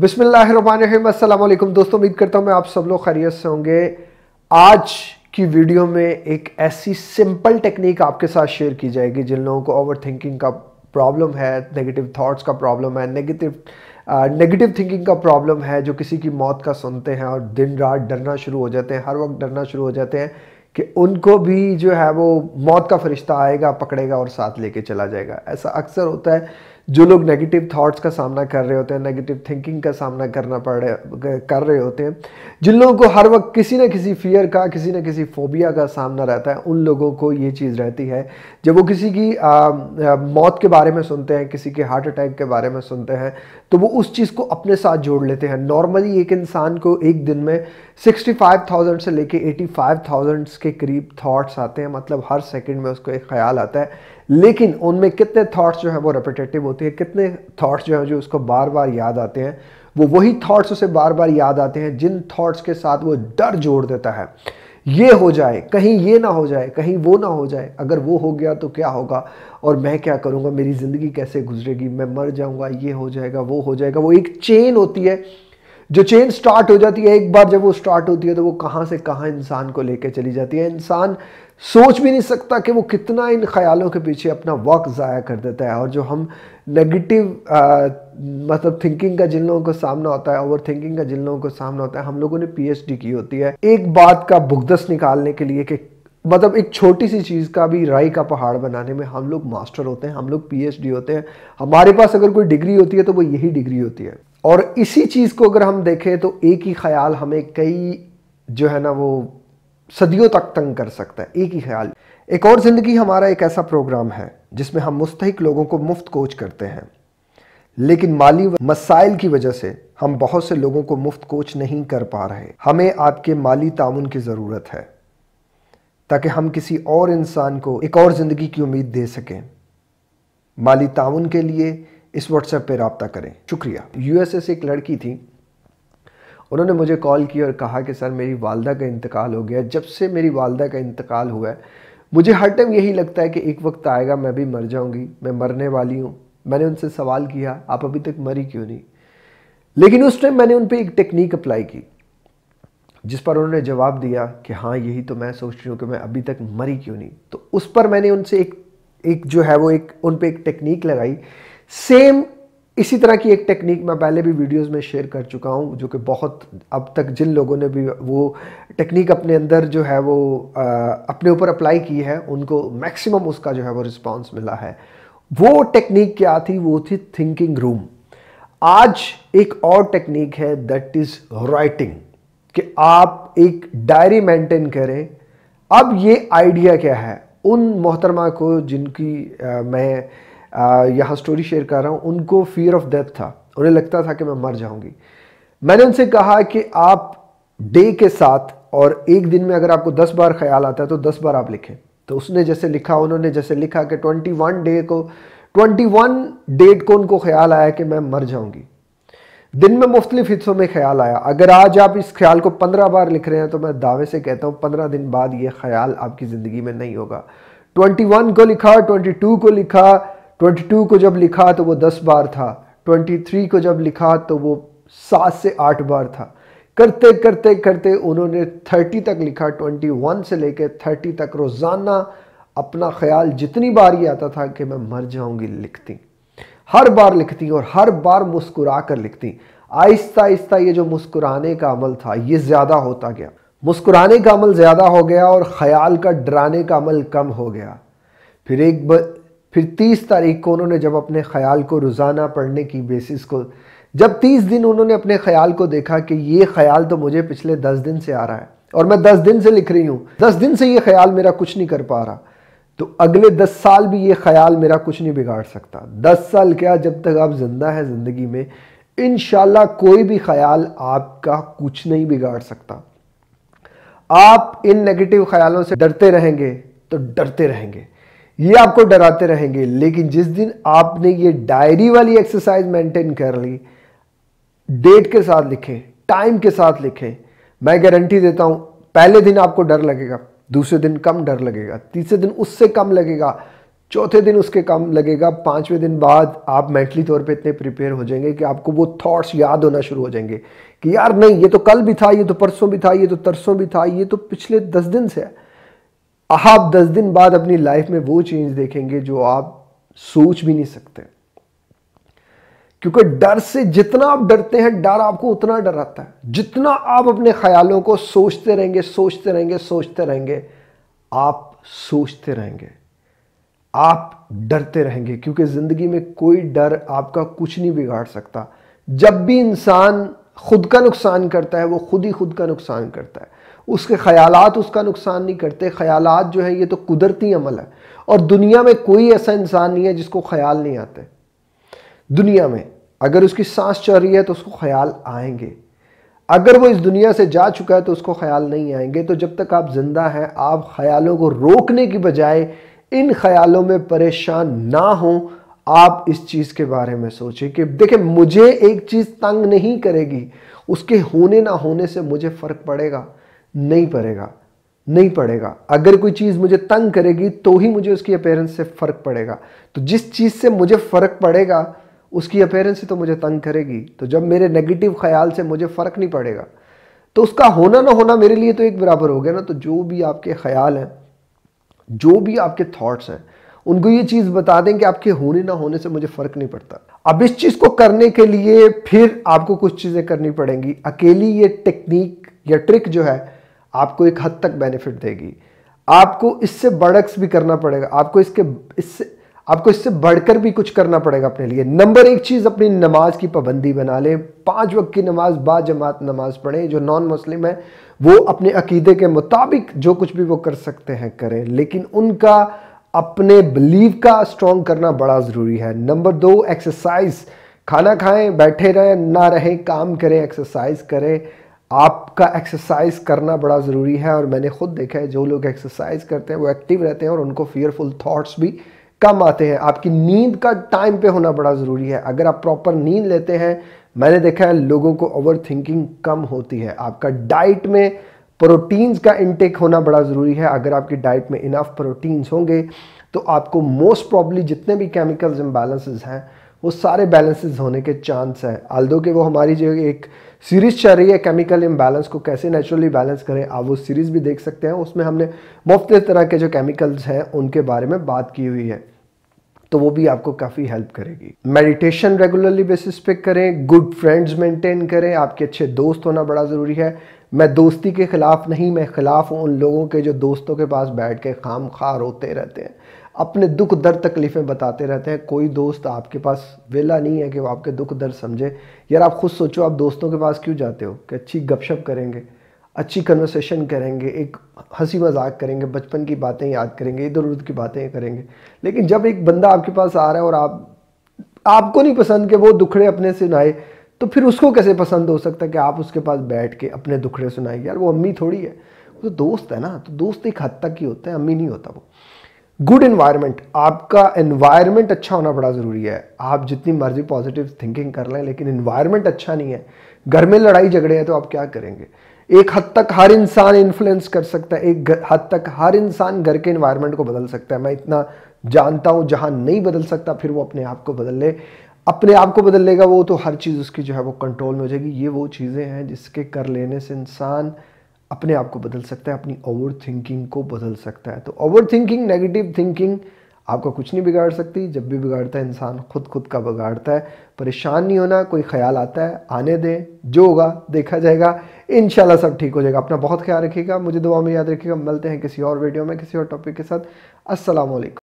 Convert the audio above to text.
बिसमीम दोस्तों उम्मीद करता हूँ मैं आप सब लोग खैरियत से होंगे आज की वीडियो में एक ऐसी सिंपल टेक्निक आपके साथ शेयर की जाएगी जिन लोगों को ओवर थिंकिंग का प्रॉब्लम है नेगेटिव थॉट्स का प्रॉब्लम है नेगेटिव नेगेटिव थिंकिंग का प्रॉब्लम है जो किसी की मौत का सुनते हैं और दिन रात डरना शुरू हो जाते हैं हर वक्त डरना शुरू हो जाते हैं कि उनको भी जो है वो मौत का फरिश्ता आएगा पकड़ेगा और साथ लेके चला जाएगा ऐसा अक्सर होता है जो लोग नेगेटिव थॉट्स का सामना कर रहे होते हैं नेगेटिव थिंकिंग का सामना करना पड़ रहे कर रहे होते हैं जिन लोगों को हर वक्त किसी न किसी फियर का किसी न किसी फोबिया का सामना रहता है उन लोगों को ये चीज़ रहती है जब वो किसी की आ, आ, मौत के बारे में सुनते हैं किसी के हार्ट अटैक के बारे में सुनते हैं तो वो उस चीज़ को अपने साथ जोड़ लेते हैं नॉर्मली एक इंसान को एक दिन में 65,000 से लेके 85,000 के करीब थॉट्स आते हैं मतलब हर सेकंड में उसको एक ख्याल आता है लेकिन उनमें कितने थॉट्स जो हैं वो रिपीटेटिव होते हैं कितने थॉट्स जो हैं जो उसको बार बार याद आते हैं वो वही थॉट्स उसे बार बार याद आते हैं जिन थॉट्स के साथ वो डर जोड़ देता है ये हो जाए कहीं ये ना हो जाए कहीं वो ना हो जाए अगर वो हो गया तो क्या होगा और मैं क्या करूँगा मेरी ज़िंदगी कैसे गुजरेगी मैं मर जाऊँगा ये हो जाएगा वो हो जाएगा वो एक चेन होती है जो चेन स्टार्ट हो जाती है एक बार जब वो स्टार्ट होती है तो वो कहाँ से कहाँ इंसान को लेके चली जाती है इंसान सोच भी नहीं सकता कि वो कितना इन ख्यालों के पीछे अपना वक्त ज़ाया कर देता है और जो हम नेगेटिव मतलब थिंकिंग का जिन लोगों को सामना होता है ओवर थिंकिंग का जिन लोगों को सामना होता है हम लोगों ने पीएचडी की होती है एक बात का भुगदस निकालने के लिए कि मतलब एक छोटी सी चीज़ का भी राई का पहाड़ बनाने में हम लोग मास्टर होते हैं हम लोग पी होते हैं हमारे पास अगर कोई डिग्री होती है तो वो यही डिग्री होती है और इसी चीज़ को अगर हम देखें तो एक ही ख्याल हमें कई जो है ना वो सदियों तक तंग कर सकता है एक ही ख्याल एक और ज़िंदगी हमारा एक ऐसा प्रोग्राम है जिसमें हम मुस्तक लोगों को मुफ्त कोच करते हैं लेकिन माली मसाइल की वजह से हम बहुत से लोगों को मुफ्त कोच नहीं कर पा रहे हमें आपके माली ताउन की ज़रूरत है ताकि हम किसी और इंसान को एक और ज़िंदगी की उम्मीद दे सकें माली ताउन के लिए इस व्हाट्सएप पर रबता करें शुक्रिया यूएसए से एक लड़की थी उन्होंने मुझे कॉल किया और कहा कि सर मेरी वालदा का इंतकाल हो गया जब से मेरी वालदा का इंतकाल हुआ है मुझे हर टाइम यही लगता है कि एक वक्त आएगा मैं भी मर जाऊंगी मैं मरने वाली हूँ मैंने उनसे सवाल किया आप अभी तक मरी क्यों नहीं लेकिन उस टाइम मैंने उन पर एक टेक्निक अप्लाई की जिस पर उन्होंने जवाब दिया कि हाँ यही तो मैं सोच रही हूँ कि मैं अभी तक मरी क्यों नहीं तो उस पर मैंने उनसे एक एक जो है वो एक उन पर एक टेक्निक लगाई सेम इसी तरह की एक टेक्निक मैं पहले भी वीडियोस में शेयर कर चुका हूँ जो कि बहुत अब तक जिन लोगों ने भी वो टेक्निक अपने अंदर जो है वो आ, अपने ऊपर अप्लाई की है उनको मैक्सिमम उसका जो है वो रिस्पांस मिला है वो टेक्निक क्या थी वो थी थिंकिंग रूम आज एक और टेक्निक है दैट इज़ राइटिंग कि आप एक डायरी मेंटेन करें अब ये आइडिया क्या है उन मोहतरमा को जिनकी आ, मैं यहाँ स्टोरी शेयर कर रहा हूँ उनको फियर ऑफ डेथ था उन्हें लगता था कि मैं मर जाऊंगी मैंने उनसे कहा कि आप डे के साथ और एक दिन में अगर आपको दस बार ख्याल आता है तो दस बार आप लिखें तो उसने जैसे लिखा उन्होंने जैसे लिखा कि ट्वेंटी वन डे को ट्वेंटी वन डेट को उनको ख्याल आया कि मैं मर जाऊँगी दिन में मुख्तलिफ हिस्सों में ख्याल आया अगर आज आप इस ख्याल को पंद्रह बार लिख रहे हैं तो मैं दावे से कहता हूँ पंद्रह दिन बाद ये ख्याल आपकी ज़िंदगी में नहीं होगा ट्वेंटी वन को लिखा ट्वेंटी टू को लिखा 22 को जब लिखा तो वो 10 बार था 23 को जब लिखा तो वो सात से आठ बार था करते करते करते उन्होंने 30 तक लिखा 21 से लेकर 30 तक रोज़ाना अपना ख्याल जितनी बार ही आता था कि मैं मर जाऊंगी लिखती हर बार लिखती और हर बार मुस्कुरा कर लिखती आहिस्ता आहिस्ता ये जो मुस्कुराने का अमल था ये ज़्यादा होता गया मुस्कुराने का अमल ज़्यादा हो गया और ख्याल का डराने का अमल कम हो गया फिर एक फिर तीस तारीख को उन्होंने जब अपने ख्याल को रोज़ाना पढ़ने की बेसिस को जब तीस दिन उन्होंने अपने ख्याल को देखा कि ये ख्याल तो मुझे पिछले दस दिन से आ रहा है और मैं दस दिन से लिख रही हूँ दस दिन से ये ख्याल मेरा कुछ नहीं कर पा रहा तो अगले दस साल भी ये ख्याल मेरा कुछ नहीं बिगाड़ सकता दस साल क्या जब तक आप जिंदा है ज़िंदगी में इन कोई भी ख्याल आपका कुछ नहीं बिगाड़ सकता आप इन नेगेटिव ख्यालों से डरते रहेंगे तो डरते रहेंगे ये आपको डराते रहेंगे लेकिन जिस दिन आपने ये डायरी वाली एक्सरसाइज मेंटेन कर ली डेट के साथ लिखें टाइम के साथ लिखें मैं गारंटी देता हूँ पहले दिन आपको डर लगेगा दूसरे दिन कम डर लगेगा तीसरे दिन उससे कम लगेगा चौथे दिन उसके कम लगेगा पांचवें दिन बाद आप मेंटली तौर पे इतने प्रिपेयर हो जाएंगे कि आपको वो थॉट्स याद होना शुरू हो जाएंगे कि यार नहीं ये तो कल भी था ये तो परसों भी था ये तो तरसों भी था ये तो पिछले दस दिन से है आप दस दिन बाद अपनी लाइफ में वो चेंज देखेंगे जो आप सोच भी नहीं सकते क्योंकि डर से जितना आप डरते हैं डर आपको उतना डराता है जितना आप अपने ख्यालों को सोचते रहेंगे सोचते रहेंगे सोचते रहेंगे आप सोचते रहेंगे आप डरते रहेंगे क्योंकि ज़िंदगी में कोई डर आपका कुछ नहीं बिगाड़ सकता जब भी इंसान खुद का नुकसान करता है वो खुद ही खुद का नुकसान करता है उसके ख्यालात उसका नुकसान नहीं करते ख्यालात जो है ये तो कुदरती अमल है और दुनिया में कोई ऐसा इंसान नहीं है जिसको ख्याल नहीं आते दुनिया में अगर उसकी सांस चल रही है तो उसको ख्याल आएंगे अगर वो इस दुनिया से जा चुका है तो उसको ख्याल नहीं आएंगे तो जब तक आप ज़िंदा हैं आप ख्यालों को रोकने की बजाय इन ख्यालों में परेशान ना हों आप इस चीज़ के बारे में सोचें कि देखें मुझे एक चीज़ तंग नहीं करेगी उसके होने ना होने से मुझे फ़र्क पड़ेगा नहीं पड़ेगा नहीं पड़ेगा अगर कोई चीज़ मुझे तंग करेगी तो ही मुझे उसकी अपेयरेंस से फ़र्क पड़ेगा तो जिस चीज़ से मुझे फ़र्क पड़ेगा उसकी अपेयरेंस ही तो मुझे तंग करेगी तो जब मेरे नेगेटिव ख्याल से मुझे फ़र्क नहीं पड़ेगा तो उसका होना ना होना मेरे लिए तो एक बराबर हो गया ना तो जो भी आपके ख्याल हैं जो भी आपके थॉट्स हैं उनको ये चीज़ बता दें कि आपके होने ना होने से मुझे फ़र्क नहीं पड़ता अब इस चीज़ को करने के लिए फिर आपको कुछ चीज़ें करनी पड़ेंगी अकेली ये टेक्निक या ट्रिक जो है आपको एक हद तक बेनिफिट देगी आपको इससे बढ़क्स भी करना पड़ेगा आपको इसके इससे आपको इससे बढ़कर भी कुछ करना पड़ेगा अपने लिए नंबर एक चीज़ अपनी नमाज की पाबंदी बना लें पांच वक्त की नमाज बा जमात नमाज पढ़ें जो नॉन मुस्लिम है वो अपने अकीदे के मुताबिक जो कुछ भी वो कर सकते हैं करें लेकिन उनका अपने बिलीव का स्ट्रॉन्ग करना बड़ा ज़रूरी है नंबर दो एक्सरसाइज खाना खाएं बैठे रहें ना रहें काम करें एक्सरसाइज करें आपका एक्सरसाइज करना बड़ा ज़रूरी है और मैंने खुद देखा है जो लोग एक्सरसाइज करते हैं वो एक्टिव रहते हैं और उनको फियरफुल थाट्स भी कम आते हैं आपकी नींद का टाइम पे होना बड़ा ज़रूरी है अगर आप प्रॉपर नींद लेते हैं मैंने देखा है लोगों को ओवर थिंकिंग कम होती है आपका डाइट में प्रोटीन्स का इनटेक होना बड़ा ज़रूरी है अगर आपकी डाइट में इनफ प्रोटीन्स होंगे तो आपको मोस्ट प्रॉब्ली जितने भी केमिकल्स इम्बैलेंसेज हैं वो सारे बैलेंसेस होने के चांस हैं आल्दो के वो हमारी जो एक सीरीज़ चल रही है केमिकल इम्बैलेंस को कैसे नेचुरली बैलेंस करें आप वो सीरीज़ भी देख सकते हैं उसमें हमने मुफ्त तरह के जो केमिकल्स हैं उनके बारे में बात की हुई है तो वो भी आपको काफ़ी हेल्प करेगी मेडिटेशन रेगुलरली बेसिस पे करें गुड फ्रेंड्स मेंटेन करें आपके अच्छे दोस्त होना बड़ा ज़रूरी है मैं दोस्ती के ख़िलाफ़ नहीं मैं ख़िलाफ़ हूँ उन लोगों के जो दोस्तों के पास बैठ के खाम खा रोते रहते हैं अपने दुख दर्द तकलीफ़ें बताते रहते हैं कोई दोस्त आपके पास वेला नहीं है कि वो आपके दुख दर्द समझे यार आप खुद सोचो आप दोस्तों के पास क्यों जाते हो कि अच्छी गपशप करेंगे अच्छी कन्वर्सेशन करेंगे एक हंसी मजाक करेंगे बचपन की बातें याद करेंगे इधर उधर की बातें करेंगे लेकिन जब एक बंदा आपके पास आ रहा है और आप आपको नहीं पसंद कि वो दुखड़े अपने सुनाए तो फिर उसको कैसे पसंद हो सकता है कि आप उसके पास बैठ के अपने दुखड़े सुनाए यार वो अम्मी थोड़ी है वो तो दोस्त है ना तो दोस्त एक हद तक ही होता है अम्मी नहीं होता वो गुड इन्वायरमेंट आपका इन्वायरमेंट अच्छा होना बड़ा ज़रूरी है आप जितनी मर्जी पॉजिटिव थिंकिंग कर लें लेकिन इन्वायरमेंट अच्छा नहीं है घर में लड़ाई झगड़े हैं तो आप क्या करेंगे एक हद तक हर इंसान इन्फ्लुएंस कर सकता है एक हद तक हर इंसान घर के इन्वायरमेंट को बदल सकता है मैं इतना जानता हूँ जहाँ नहीं बदल सकता फिर वो अपने आप को बदल ले अपने आप को बदल लेगा वो तो हर चीज़ उसकी जो है वो कंट्रोल में हो जाएगी ये वो चीज़ें हैं जिसके कर लेने से इंसान अपने आप को बदल सकता है अपनी ओवर थिंकिंग को बदल सकता है तो ओवर थिंकिंग नेगेटिव थिंकिंग आपका कुछ नहीं बिगाड़ सकती जब भी बिगाड़ता है इंसान खुद खुद का बिगाड़ता है परेशान नहीं होना कोई ख्याल आता है आने दें जो होगा देखा जाएगा इन सब ठीक हो जाएगा अपना बहुत ख्याल रखिएगा मुझे दुआ में याद रखिएगा मिलते हैं किसी और वीडियो में किसी और टॉपिक के साथ असलम